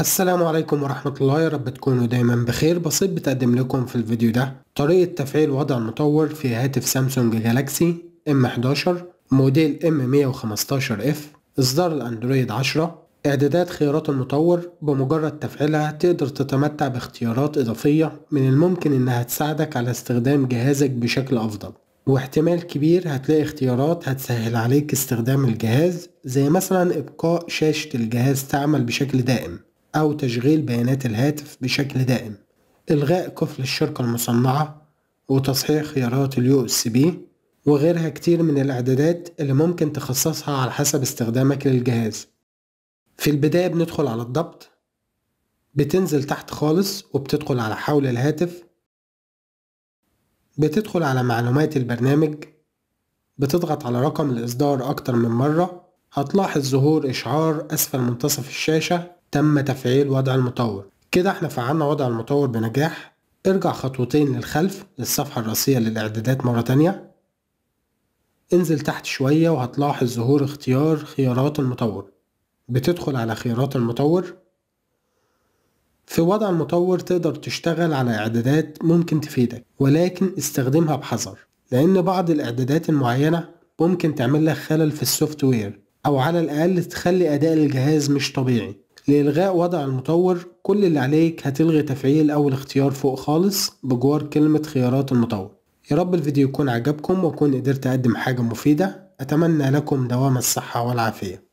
السلام عليكم ورحمة الله يا رب تكونوا دايما بخير بسيط بتقدم لكم في الفيديو ده طريقة تفعيل وضع المطور في هاتف سامسونج جالاكسي M11 موديل M115F إصدار الأندرويد 10 إعدادات خيارات المطور بمجرد تفعيلها تقدر تتمتع باختيارات إضافية من الممكن إنها تساعدك على استخدام جهازك بشكل أفضل واحتمال كبير هتلاقي اختيارات هتسهل عليك استخدام الجهاز زي مثلا إبقاء شاشة الجهاز تعمل بشكل دائم أو تشغيل بيانات الهاتف بشكل دائم إلغاء قفل الشركة المصنعة وتصحيح خيارات اليو اس بي وغيرها كتير من الإعدادات اللي ممكن تخصصها على حسب استخدامك للجهاز في البداية بندخل على الضبط بتنزل تحت خالص وبتدخل على حول الهاتف بتدخل على معلومات البرنامج بتضغط على رقم الإصدار أكتر من مرة هتلاحظ ظهور إشعار أسفل منتصف الشاشة تم تفعيل وضع المطور كده احنا فعلنا وضع المطور بنجاح ارجع خطوتين للخلف للصفحة الرأسية للإعدادات مرة تانية انزل تحت شوية وهتلاحظ ظهور اختيار خيارات المطور بتدخل على خيارات المطور في وضع المطور تقدر تشتغل على إعدادات ممكن تفيدك ولكن استخدمها بحذر لأن بعض الإعدادات المعينة ممكن تعمل لك خلل في السوفت وير أو على الأقل تخلي أداء الجهاز مش طبيعي لإلغاء وضع المطور كل اللي عليك هتلغي تفعيل أول اختيار فوق خالص بجوار كلمة خيارات المطور يا رب الفيديو يكون عجبكم وأكون قدرت أقدم حاجة مفيدة أتمنى لكم دوام الصحة والعافية